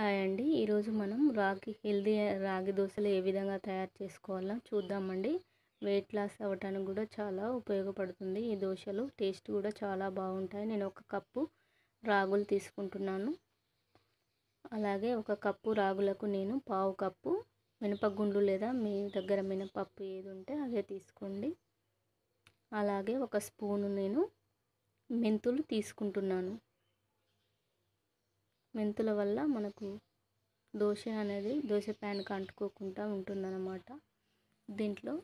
hi అండి ఈరోజు మనం రాగి హెల్దీ రాగి దోశలు ఏ విధంగా తయారు చేసుకోవాలో చూద్దామండి వెయిట్ లాస్ అవ్వటానికి కూడా చాలా ఉపయోగపడుతుంది ఈ దోశలు టేస్ట్ కూడా చాలా బాగుంటాయి నేను ఒక కప్పు రాగులు తీసుకుంటున్నాను అలాగే ఒక కప్పు రాగులకు నేను పావు కప్పు మినపగుండ్లు లేదా మీ దగ్గర మినపప్పు ఏది ఉంటే అదే తీసుకోండి అలాగే ఒక స్పూను నేను మెంతులు తీసుకుంటున్నాను మెంతుల వల్ల మనకు దోశ అనేది దోశ ప్యాన్కి అంటుకోకుండా ఉంటుందన్నమాట దీంట్లో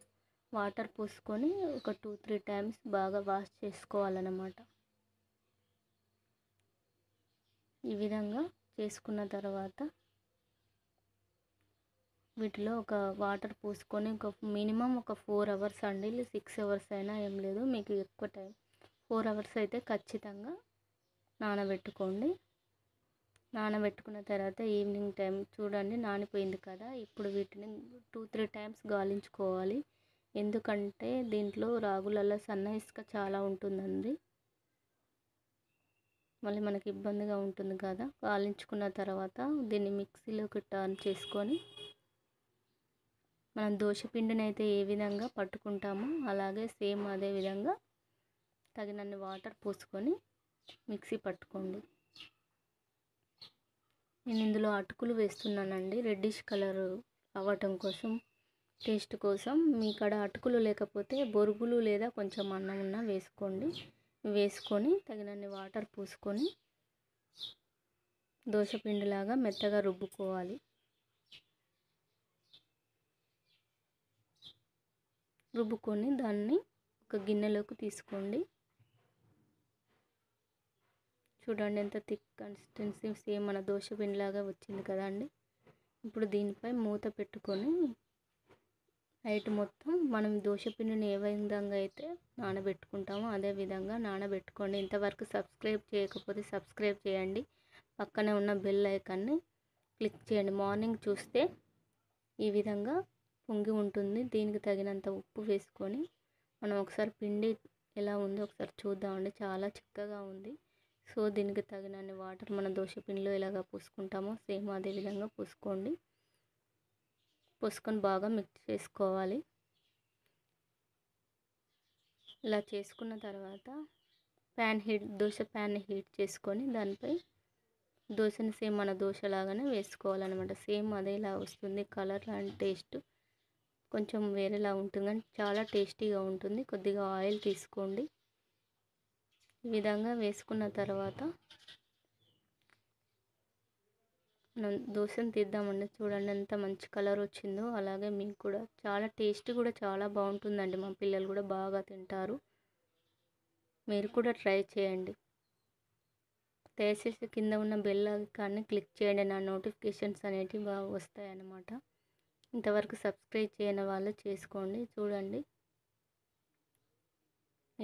వాటర్ పోసుకొని ఒక టూ త్రీ టైమ్స్ బాగా వాష్ చేసుకోవాలన్నమాట ఈ విధంగా చేసుకున్న తర్వాత వీటిలో ఒక వాటర్ పోసుకొని ఒక మినిమం ఒక ఫోర్ అవర్స్ అండి సిక్స్ అవర్స్ అయినా ఏం లేదు మీకు ఎక్కువ టైం ఫోర్ అవర్స్ అయితే ఖచ్చితంగా నానబెట్టుకోండి నానబెట్టుకున్న తర్వాత ఈవినింగ్ టైం చూడండి నానిపోయింది కదా ఇప్పుడు వీటిని టూ త్రీ టైమ్స్ గాలించుకోవాలి ఎందుకంటే దీంట్లో రాగులలో సన్న ఇసుక చాలా ఉంటుందండి మళ్ళీ మనకి ఇబ్బందిగా ఉంటుంది కదా గాలించుకున్న తర్వాత దీన్ని మిక్సీలోకి టర్న్ చేసుకొని మనం దోశపిండిని అయితే ఏ విధంగా పట్టుకుంటామో అలాగే సేమ్ అదే విధంగా తగినన్ని వాటర్ పోసుకొని మిక్సీ పట్టుకోండి నేను ఇందులో అటుకులు వేస్తున్నానండి రెడ్డిష్ కలర్ అవ్వటం కోసం టేస్ట్ కోసం మీ కాడ అటుకులు లేకపోతే బొరుగులు లేదా కొంచెం అన్నం ఉన్నా వేసుకోండి వేసుకొని తగినన్ని వాటర్ పూసుకొని దోశపిండిలాగా మెత్తగా రుబ్బుకోవాలి రుబ్బుకొని దాన్ని ఒక గిన్నెలోకి తీసుకోండి చూడండి ఎంత థిక్ కన్సిస్టెన్సీ సేమ్ మన దోశ పిండిలాగా వచ్చింది కదండి ఇప్పుడు దీనిపై మూత పెట్టుకొని నైట్ మొత్తం మనం దోశ పిండిని ఏ విధంగా అయితే నానబెట్టుకుంటామో అదే విధంగా నానబెట్టుకోండి ఇంతవరకు సబ్స్క్రైబ్ చేయకపోతే సబ్స్క్రైబ్ చేయండి పక్కనే ఉన్న బెల్ ఐకాన్ని క్లిక్ చేయండి మార్నింగ్ చూస్తే ఈ విధంగా పొంగి ఉంటుంది దీనికి తగినంత ఉప్పు వేసుకొని మనం ఒకసారి పిండి ఎలా ఉందో ఒకసారి చూద్దామండి చాలా చిక్కగా ఉంది సో దీనికి తగినన్ని వాటర్ మన దోశ పిండిలో ఇలాగ పూసుకుంటామో సేమ్ అదే విధంగా పూసుకోండి పూసుకొని బాగా మిక్స్ చేసుకోవాలి ఇలా చేసుకున్న తర్వాత ప్యాన్ హీట్ దోశ ప్యాన్ని హీట్ చేసుకొని దానిపై దోశని సేమ్ మన దోశ లాగానే వేసుకోవాలన్నమాట సేమ్ అదేలా వస్తుంది కలర్ అండ్ టేస్ట్ కొంచెం వేరేలా ఉంటుంది కానీ చాలా టేస్టీగా ఉంటుంది కొద్దిగా ఆయిల్ తీసుకోండి ఈ విధంగా వేసుకున్న తర్వాత మనం దోశను తీద్దామండి చూడండి ఎంత మంచి కలర్ వచ్చిందో అలాగే మీకు కూడా చాలా టేస్ట్ కూడా చాలా బాగుంటుందండి మా పిల్లలు కూడా బాగా తింటారు మీరు కూడా ట్రై చేయండి దయచేసి కింద ఉన్న బెల్ కానీ క్లిక్ చేయండి నా నోటిఫికేషన్స్ అనేటివి బాగా వస్తాయన్నమాట ఇంతవరకు సబ్స్క్రైబ్ చేయని వాళ్ళు చేసుకోండి చూడండి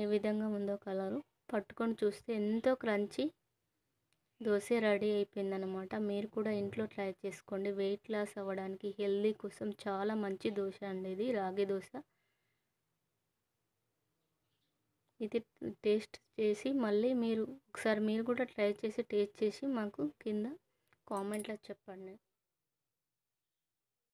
ఏ విధంగా ఉందో కలరు పట్టుకొని చూస్తే ఎంతో క్రంచి దోశ రెడీ అయిపోయిందనమాట మీరు కూడా ఇంట్లో ట్రై చేసుకోండి వెయిట్ లాస్ అవ్వడానికి హెల్దీ కోసం చాలా మంచి దోశ అండి ఇది రాగి దోశ ఇది టేస్ట్ చేసి మళ్ళీ మీరు ఒకసారి మీరు కూడా ట్రై చేసి టేస్ట్ చేసి మాకు కింద కామెంట్లో చెప్పండి